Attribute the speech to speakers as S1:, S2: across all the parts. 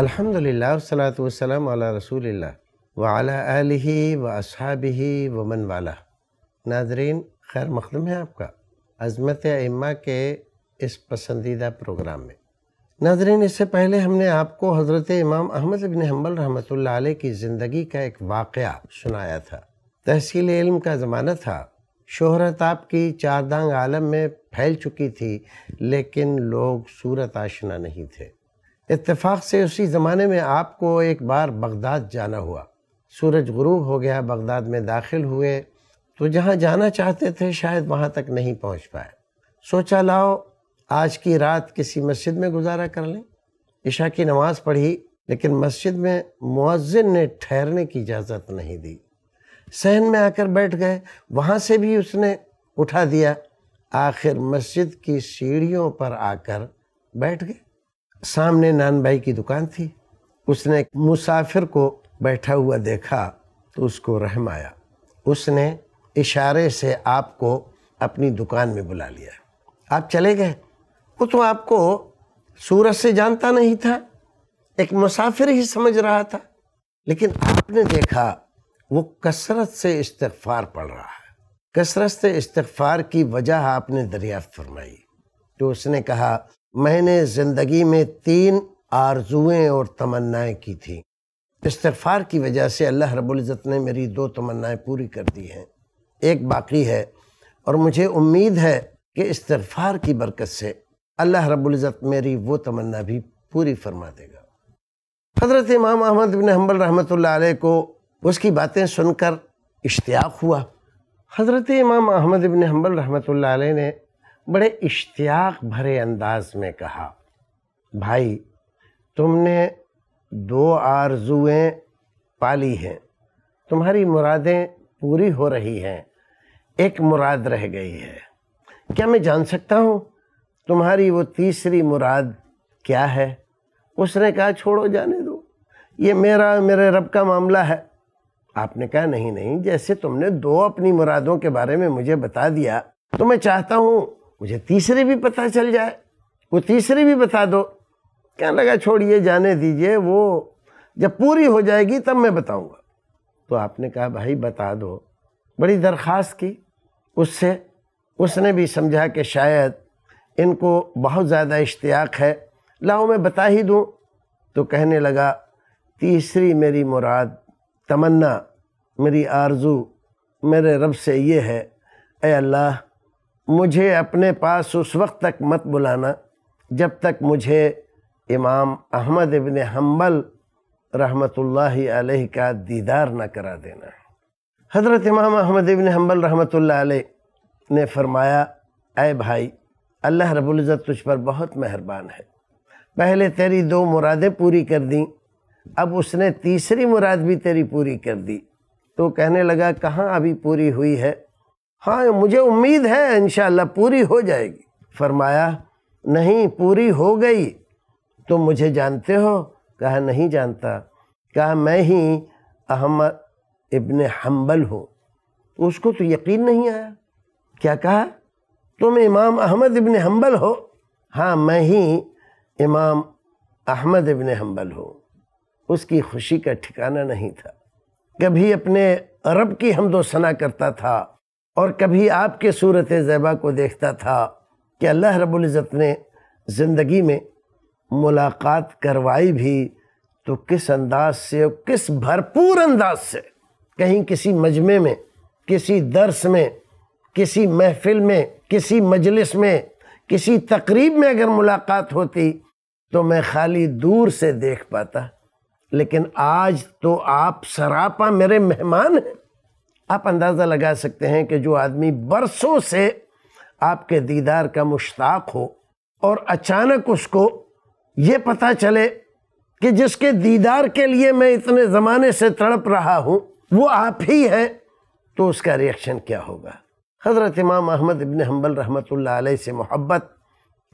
S1: अल्हम्दुलिल्लाह सलात वसलाम अला रसूलिल्लाह व अला आलिही व असहाबिही व मन वाला नाजरीन खैर मखदम है आपका अजमत इम्मा के इस पसंदीदा प्रोग्राम में नाजरीन इससे पहले हमने आपको हज़रत इमाम अहमद इबन हम्बल रहमत आल की ज़िंदगी का एक वाक़ सुनाया था तहसील इल्म का ज़माना था शोहरत आपकी चारदांग आलम में फैल चुकी थी लेकिन लोग सूरत आशना नहीं थे इत्तेफाक से उसी ज़माने में आपको एक बार बगदाद जाना हुआ सूरज गुरूब हो गया बगदाद में दाखिल हुए तो जहाँ जाना चाहते थे शायद वहाँ तक नहीं पहुँच पाए सोचा लाओ आज की रात किसी मस्जिद में गुजारा कर लें ईशा की नमाज़ पढ़ी लेकिन मस्जिद में मुअज्जिन ने ठहरने की इजाज़त नहीं दी सहन में आकर बैठ गए वहाँ से भी उसने उठा दिया आखिर मस्जिद की सीढ़ियों पर आकर बैठ गए सामने नान भाई की दुकान थी उसने मुसाफिर को बैठा हुआ देखा तो उसको रहम आया उसने इशारे से आपको अपनी दुकान में बुला लिया आप चले गए वो तो आपको सूरज से जानता नहीं था एक मुसाफिर ही समझ रहा था लेकिन आपने देखा वो कसरत से इस्तफार पढ़ रहा है कसरत से इस्तफार की वजह आपने दरियाफ्त फरमाई तो उसने कहा मैंने ज़िंदगी में तीन आरजुएं और तमन्नाएं की थी इस्तफार की वजह से अल्लाह रबुल्ज़त ने मेरी दो तमन्नाएं पूरी कर दी हैं एक बाकी है और मुझे उम्मीद है कि इस्तफार की बरकत से अल्लाह रबुल्ज़त मेरी वो तमन्ना भी पूरी फरमा देगा हज़रत इमाम अहमद बिन हम्बल रहमत को उसकी बातें सुनकर इश्तिया हुआ हज़रत इमाम अहमद बिन हम्बल रहमत ने बड़े इश्तियाक भरे अंदाज में कहा भाई तुमने दो आरजुएं पाली हैं तुम्हारी मुरादें पूरी हो रही हैं एक मुराद रह गई है क्या मैं जान सकता हूँ तुम्हारी वो तीसरी मुराद क्या है उसने कहा छोड़ो जाने दो ये मेरा मेरे रब का मामला है आपने कहा नहीं नहीं जैसे तुमने दो अपनी मुरादों के बारे में मुझे बता दिया तो मैं चाहता हूँ मुझे तीसरी भी पता चल जाए वो तीसरी भी बता दो क्या लगा छोड़िए जाने दीजिए वो जब पूरी हो जाएगी तब मैं बताऊंगा तो आपने कहा भाई बता दो बड़ी दरख्वास्त की उससे उसने भी समझा कि शायद इनको बहुत ज़्यादा इश्तियाक है लाओ मैं बता ही दूँ तो कहने लगा तीसरी मेरी मुराद तमन्ना मेरी आरजू मेरे रब से ये है अल्लाह मुझे अपने पास उस वक्त तक मत बुलाना जब तक मुझे इमाम अहमद इबन हम्बल रहमतुल्लाही अलैह का दीदार न करा देना हज़रत इमाम अहमद इबन हम्बल रहमतुल्लाह अलैह ने फरमाया ए भाई अल्लाह रबुल्ज़त तुझ पर बहुत मेहरबान है पहले तेरी दो मुरादें पूरी कर दी अब उसने तीसरी मुराद भी तेरी पूरी कर दी तो कहने लगा कहाँ अभी पूरी हुई है हाँ मुझे उम्मीद है इन पूरी हो जाएगी फरमाया नहीं पूरी हो गई तुम मुझे जानते हो कहा नहीं जानता कहा मैं ही अहमद इबन हम्बल हूँ उसको तो यकीन नहीं आया क्या कहा तुम इमाम अहमद इबन हम्बल हो हाँ मैं ही इमाम अहमद इबन हम्बल हूँ उसकी खुशी का ठिकाना नहीं था कभी अपने अरब की हमदोसना करता था और कभी आपके सूरत ज़ैबा को देखता था कि अल्लाह रबुल्ज़त ने ज़िंदगी में मुलाकात करवाई भी तो किस अंदाज से और किस भरपूर अंदाज से कहीं किसी मजमे में किसी दर्स में किसी महफिल में किसी मजलिस में किसी तकरीब में अगर मुलाकात होती तो मैं खाली दूर से देख पाता लेकिन आज तो आप सरापा मेरे मेहमान हैं आप अंदाज़ा लगा सकते हैं कि जो आदमी बरसों से आपके दीदार का मुश्ताक हो और अचानक उसको ये पता चले कि जिसके दीदार के लिए मैं इतने ज़माने से तड़प रहा हूँ वो आप ही हैं तो उसका रिएक्शन क्या होगा हज़रत इमाम अहमद इबन हम्बल रहमत से मोहब्बत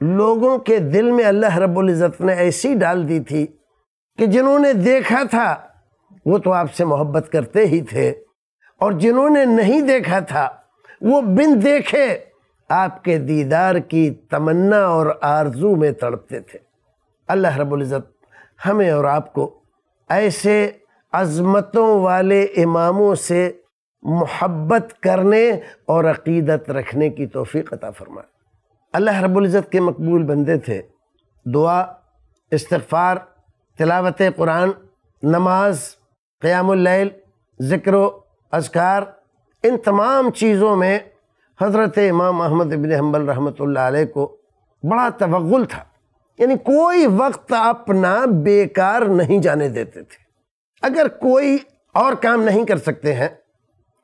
S1: लोगों के दिल में अल्लाह रबुल्ज़त ने ऐसी डाल दी थी कि जिन्होंने देखा था वो तो आपसे मोहब्बत करते ही थे और जिन्होंने नहीं देखा था वो बिन देखे आपके दीदार की तमन्ना और आरजू में तड़पते थे अल्लाह रबुल्ज़त हमें और आपको ऐसे अजमतों वाले इमामों से मोहब्बत करने और अकीदत रखने की तोफ़ी अता फरमाए अल्लाह रबुल्ज़त के मकबूल बंदे थे दुआ इस्तफ़ार तिलावत कुरान नमाज क़यामल ज़िक्र अजकार इन तमाम चीज़ों में हज़रत इमाम अहमद बिन हम्बल रहमत को बड़ा तवगुल था यानी कोई वक्त अपना बेकार नहीं जाने देते थे अगर कोई और काम नहीं कर सकते हैं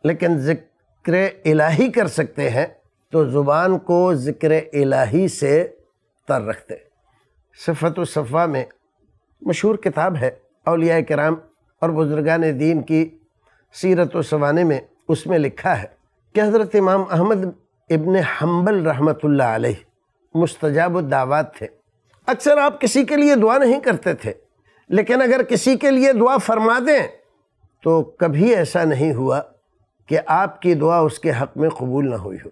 S1: लेकिन ज़िक्र इलाही कर सकते हैं तो ज़ुबान को ज़िक्र इलाही से तर रखते सिफत सफ़ा में मशहूर किताब है अलिया कराम और बुजुर्गान दीन की सीरत सवाने में उसमें लिखा है कि हज़रत इमाम अहमद इबन हम्बल रहमत आलही मुस्तजाब दावत थे अक्सर आप किसी के लिए दुआ नहीं करते थे लेकिन अगर किसी के लिए दुआ फरमा दें तो कभी ऐसा नहीं हुआ कि आपकी दुआ उसके हक़ में कबूल ना हुई हो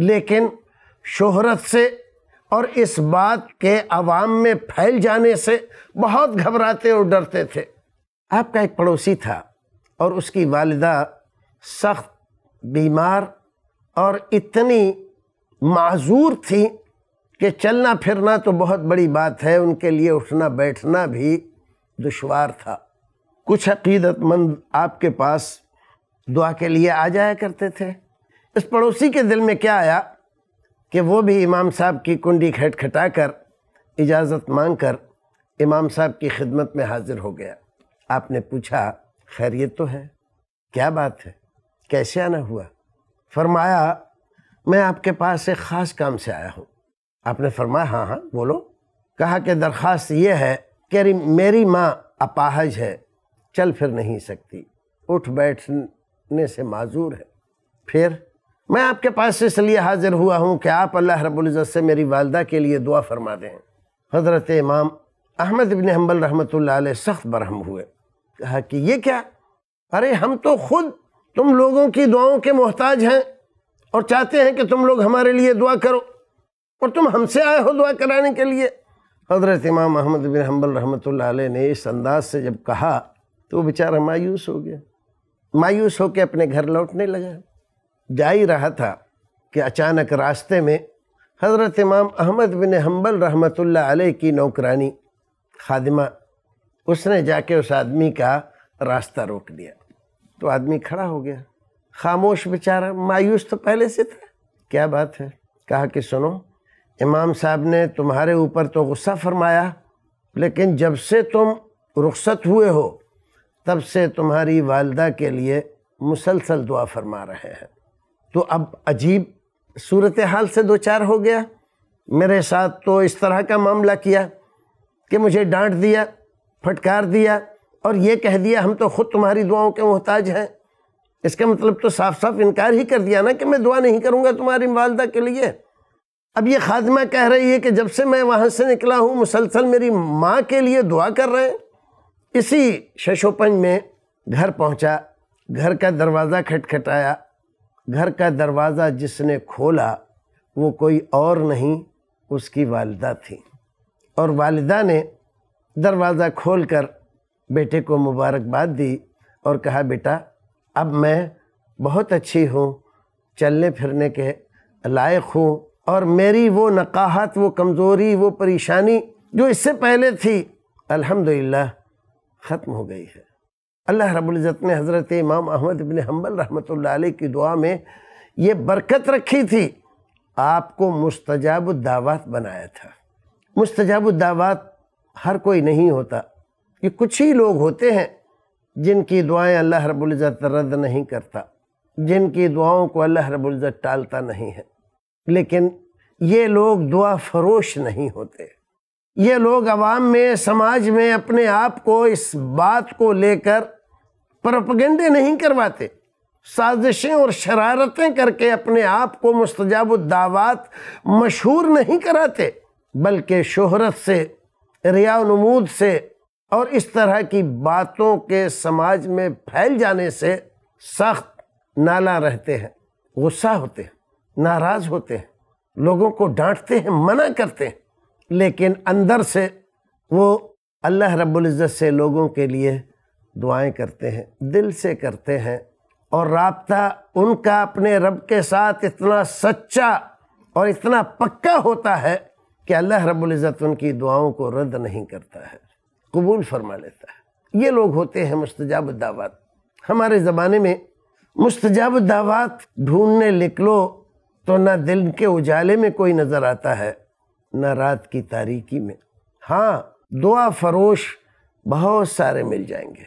S1: लेकिन शोहरत से और इस बात के आवाम में फैल जाने से बहुत घबराते और डरते थे आपका एक पड़ोसी था और उसकी वालदा सख्त बीमार और इतनी माजूर थी कि चलना फिरना तो बहुत बड़ी बात है उनके लिए उठना बैठना भी दुशवार था कुछ अकीदतमंद आपके पास दुआ के लिए आ जाया करते थे इस पड़ोसी के दिल में क्या आया कि वो भी इमाम साहब की कुंडी खटखटा कर इजाज़त मांग कर इमाम साहब की खिदमत में हाज़िर हो गया आपने पूछा खैरियत तो है क्या बात है कैसे आना हुआ फरमाया मैं आपके पास एक ख़ास काम से आया हूँ आपने फरमाया हाँ हाँ बोलो कहा कि दरख्वास्त ये है कि अरे मेरी माँ अपाहज है चल फिर नहीं सकती उठ बैठने से माजूर है फिर मैं आपके पास इसलिए हाजिर हुआ हूँ कि आप अल्लाह रबुल्ज़त से मेरी वालदा के लिए दुआ फरमा दें हज़रत इमाम अहमद इबन हम्बल रहमत सख्त बरहम हुए कहा कि ये क्या अरे हम तो खुद तुम लोगों की दुआओं के मोहताज हैं और चाहते हैं कि तुम लोग हमारे लिए दुआ करो और तुम हमसे आए हो दुआ कराने के लिए हजरत इमाम अहमद बिन हम्बल रहमत ने इस अंदाज से जब कहा तो वो बेचारा मायूस हो गया मायूस होकर अपने घर लौटने लगा जा ही रहा था कि अचानक रास्ते में हज़रत इमाम अहमद बिन हम्बल रहमत की नौकरानी खादिमा उसने जाके उस आदमी का रास्ता रोक दिया तो आदमी खड़ा हो गया खामोश बेचारा मायूस तो पहले से था क्या बात है कहा कि सुनो इमाम साहब ने तुम्हारे ऊपर तो गुस्सा फरमाया लेकिन जब से तुम रुखसत हुए हो तब से तुम्हारी वालदा के लिए मुसलसल दुआ फरमा रहे हैं तो अब अजीब सूरत हाल से दो चार हो गया मेरे साथ तो इस तरह का मामला किया कि मुझे डांट दिया फटकार दिया और ये कह दिया हम तो ख़ुद तुम्हारी दुआओं के मोहताज हैं इसका मतलब तो साफ साफ इनकार ही कर दिया ना कि मैं दुआ नहीं करूँगा तुम्हारी वालदा के लिए अब ये खादमा कह रही है कि जब से मैं वहाँ से निकला हूँ मुसलसल मेरी माँ के लिए दुआ कर रहे हैं इसी शशोपन में घर पहुँचा घर का दरवाज़ा खटखटाया घर का दरवाज़ा जिसने खोला वो कोई और नहीं उसकी वालदा थी और वालदा ने दरवाज़ा खोलकर बेटे को मुबारकबाद दी और कहा बेटा अब मैं बहुत अच्छी हूँ चलने फिरने के लायक हूँ और मेरी वो नकाहत वो कमज़ोरी वो परेशानी जो इससे पहले थी अल्हम्दुलिल्लाह ख़त्म हो गई है अल्लाह रब्ज़त ने हज़रत इमाम अहमद इबन हम्बल रहमत की दुआ में ये बरकत रखी थी आपको मुस्तजाब दावत बनाया था मुस्तजाब दावत हर कोई नहीं होता ये कुछ ही लोग होते हैं जिनकी दुआएं अल्लाह रबुल्ज़त रद्द नहीं करता जिनकी दुआओं को अल्लाह रबुल्ज़त टालता नहीं है लेकिन ये लोग दुआ फरोश नहीं होते ये लोग आवाम में समाज में अपने आप को इस बात को लेकर प्रोपगेंडे नहीं करवाते साजिशें और शरारतें करके अपने आप को मुस्तजाब दावत मशहूर नहीं कराते बल्कि शोहरत से रिया नमूद से और इस तरह की बातों के समाज में फैल जाने से सख्त नाला रहते हैं गुस्सा होते हैं नाराज़ होते हैं लोगों को डांटते हैं मना करते हैं लेकिन अंदर से वो अल्लाह रब्ज़त से लोगों के लिए दुआएं करते हैं दिल से करते हैं और रबता उनका अपने रब के साथ इतना सच्चा और इतना पक्का होता है कि अल्लाह रब्ज़त उनकी दुआओं को रद्द नहीं करता है कबूल फरमा लेता है ये लोग होते हैं मुस्तजाब दावत हमारे ज़माने में मुस्तजाब दावत ढूंढने निकलो तो ना दिल के उजाले में कोई नज़र आता है ना रात की तारीकी में हाँ दुआ फरोश बहुत सारे मिल जाएंगे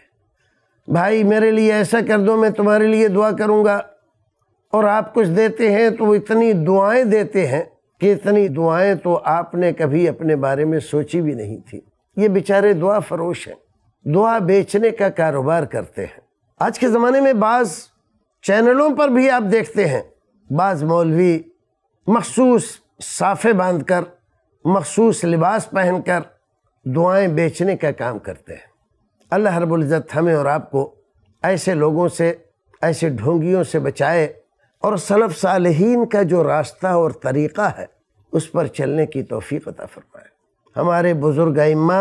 S1: भाई मेरे लिए ऐसा कर दो मैं तुम्हारे लिए दुआ करूँगा और आप कुछ देते हैं तो इतनी दुआएं देते हैं कितनी दुआएं तो आपने कभी अपने बारे में सोची भी नहीं थी ये बेचारे दुआ फरोश हैं दुआ बेचने का कारोबार करते हैं आज के ज़माने में बाज़ चैनलों पर भी आप देखते हैं बाज़ मौलवी मखसूस साफ़े बांध कर मखसूस लिबास पहन कर दुआएँ बेचने का काम करते हैं अल्लाह रबुल्ज़त हमें और आपको ऐसे लोगों से ऐसे ढोंगियों से बचाए और सलफ़ सालहीन का जो रास्ता और तरीक़ा है उस पर चलने की तोफ़ी अता फरमाए हमारे बुज़ुर्ग इम्मा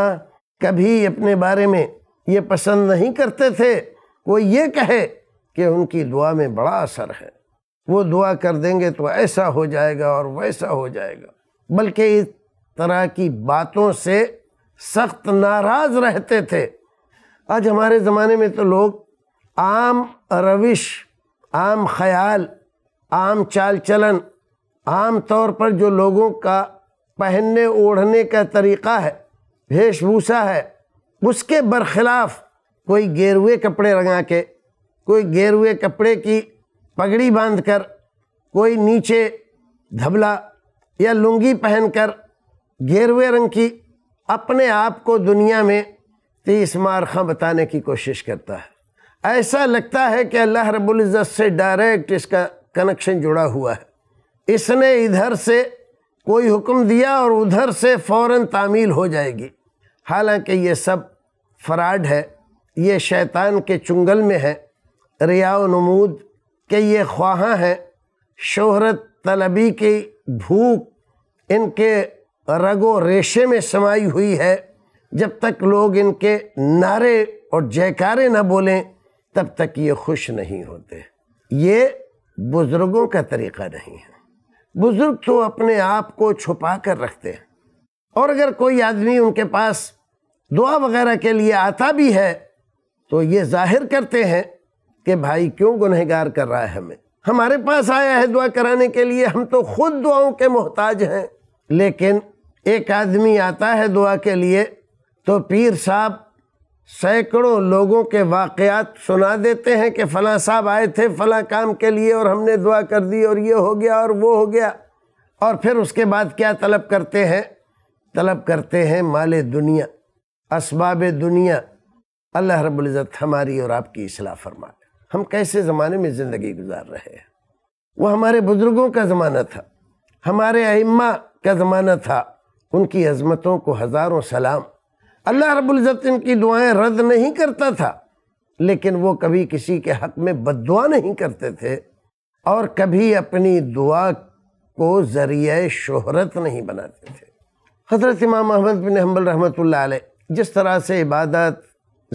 S1: कभी अपने बारे में ये पसंद नहीं करते थे वो ये कहे कि उनकी दुआ में बड़ा असर है वो दुआ कर देंगे तो ऐसा हो जाएगा और वैसा हो जाएगा बल्कि इस तरह की बातों से सख्त नाराज़ रहते थे आज हमारे ज़माने में तो लोग आम रविश आम ख्याल आम चाल चलन आम तौर पर जो लोगों का पहनने ओढ़ने का तरीक़ा है वेशभूषा है उसके बरखिलाफ़ कोई गेरुए कपड़े रंगा के कोई गेरुए कपड़े की पगड़ी बांध कर कोई नीचे धबला या लुंगी पहनकर गेरुए रंग की अपने आप को दुनिया में तीस मारखा बताने की कोशिश करता है ऐसा लगता है कि अल्लाह रबुल्ज़त से डायरेक्ट इसका कनेक्शन जुड़ा हुआ है इसने इधर से कोई हुक्म दिया और उधर से फ़ौर तामील हो जाएगी हालांकि ये सब फ्राड है ये शैतान के चुंगल में है रिया नमूद के ये ख्वाहा हैं शोहरत तलबी की भूख इनके रगो रेशे में समाई हुई है जब तक लोग इनके नारे और जयकारे न बोलें तब तक ये खुश नहीं होते ये बुजुर्गों का तरीका नहीं है बुजुर्ग तो अपने आप को छुपा कर रखते हैं और अगर कोई आदमी उनके पास दुआ वगैरह के लिए आता भी है तो ये जाहिर करते हैं कि भाई क्यों गुनहगार कर रहा है हमें हमारे पास आया है दुआ कराने के लिए हम तो खुद दुआओं के मोहताज हैं लेकिन एक आदमी आता है दुआ के लिए तो पीर साहब सैकड़ों लोगों के वाकयात सुना देते हैं कि फ़लाँ साहब आए थे फ़लाँ काम के लिए और हमने दुआ कर दी और ये हो गया और वो हो गया और फिर उसके बाद क्या तलब करते हैं तलब करते हैं माल दुनिया इसबाब दुनिया अल्लाह रबुल्ज़त हमारी और आपकी असलाह फरमा हम कैसे ज़माने में ज़िंदगी गुजार रहे हैं वह हमारे बुज़ुर्गों का ज़माना था हमारे अम्मा का ज़माना था उनकी अज़मतों को हज़ारों सलाम अल्लाह रबुल्ज़त इनकी दुआएं रद्द नहीं करता था लेकिन वो कभी किसी के हक में बदुआ नहीं करते थे और कभी अपनी दुआ को ज़रिए शोहरत नहीं बनाते थे हज़रत इमाम अहमद बिन हम्बल रहमत जिस तरह से इबादत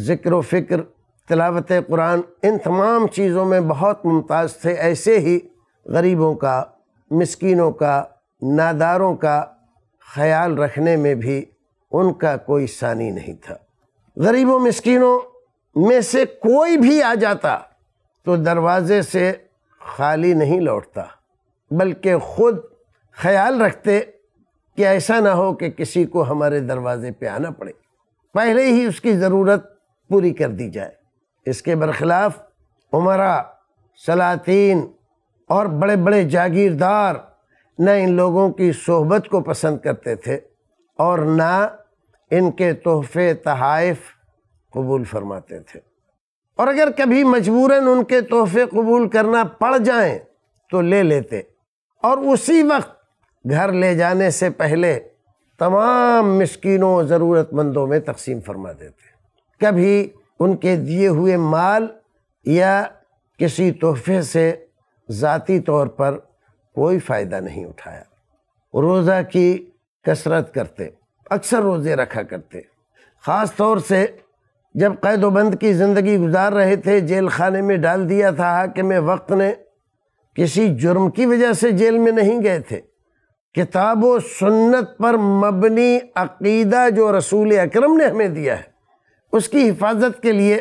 S1: ज़िक्र फ़िक्र तलावत कुरान इन तमाम चीज़ों में बहुत मुमताज़ थे ऐसे ही गरीबों का मस्किनों का नादारों का ख्याल रखने में भी उनका कोई सानी नहीं था गरीबों मिस्किनों में से कोई भी आ जाता तो दरवाज़े से खाली नहीं लौटता बल्कि खुद ख्याल रखते कि ऐसा ना हो कि किसी को हमारे दरवाज़े पे आना पड़े पहले ही उसकी ज़रूरत पूरी कर दी जाए इसके बरखिलाफ उमरा सलातीन और बड़े बड़े जागीरदार न इन लोगों की सोहबत को पसंद करते थे और ना इनके तोहफे तहाइफ कबूल फरमाते थे और अगर कभी मजबूरन उनके तोहफे कबूल करना पड़ जाएं तो ले लेते और उसी वक्त घर ले जाने से पहले तमाम मिसकीनों ज़रूरतमंदों में तकसीम फरमा देते कभी उनके दिए हुए माल या किसी तोहफे से ज़ाती तौर पर कोई फ़ायदा नहीं उठाया रोज़ा की कसरत करते अक्सर रोज़े रखा करते ख़ास तौर से जब कैद बंद की ज़िंदगी गुजार रहे थे जेल खाने में डाल दिया था कि मैं वक्त ने किसी जुर्म की वजह से जेल में नहीं गए थे किताब व सुन्नत पर मबनी अकीदा जो रसूल अक्रम ने हमें दिया है उसकी हिफाजत के लिए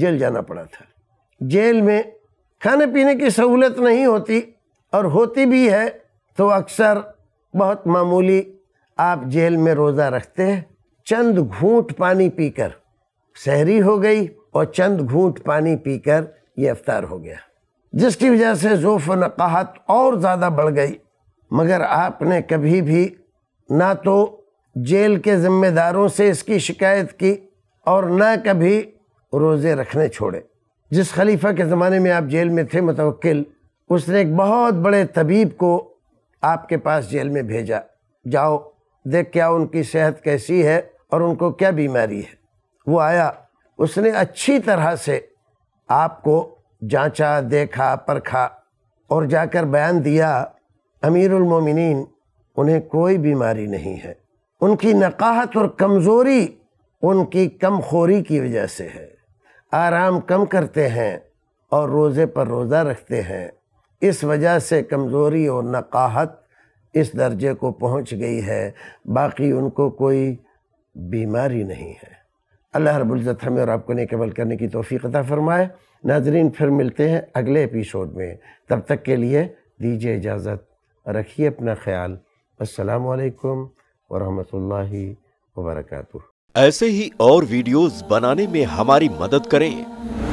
S1: जेल जाना पड़ा था जेल में खाने पीने की सहूलत नहीं होती और होती भी है तो अक्सर बहुत मामूली आप जेल में रोज़ा रखते हैं चंद घूंट पानी पीकर सहरी हो गई और चंद घूंट पानी पीकर ये अवतार हो गया जिसकी वजह से जोफ नकाहत और ज़्यादा बढ़ गई मगर आपने कभी भी ना तो जेल के ज़िम्मेदारों से इसकी शिकायत की और ना कभी रोज़े रखने छोड़े जिस खलीफा के ज़माने में आप जेल में थे मुतवक्ल उसने एक बहुत बड़े तबीब को आपके पास जेल में भेजा जाओ देख क्या उनकी सेहत कैसी है और उनको क्या बीमारी है वो आया उसने अच्छी तरह से आपको जांचा देखा परखा और जाकर बयान दिया अमीरुल मोमिनीन उन्हें कोई बीमारी नहीं है उनकी नकाहत और कमज़ोरी उनकी कम खोरी की वजह से है आराम कम करते हैं और रोज़े पर रोज़ा रखते हैं इस वजह से कमज़ोरी और नकाहत इस दर्जे को पहुंच गई है बाकी उनको कोई बीमारी नहीं है अल्लाह रबुल्ज़त हमें और आपको अमल करने की तोफ़ीकता अता फ़रमाए नाजरीन फिर मिलते हैं अगले एपिसोड में तब तक के लिए दीजिए इजाज़त रखिए अपना ख्याल असलकम वरहमल वबरक ऐसे ही और वीडियोस बनाने में हमारी मदद करें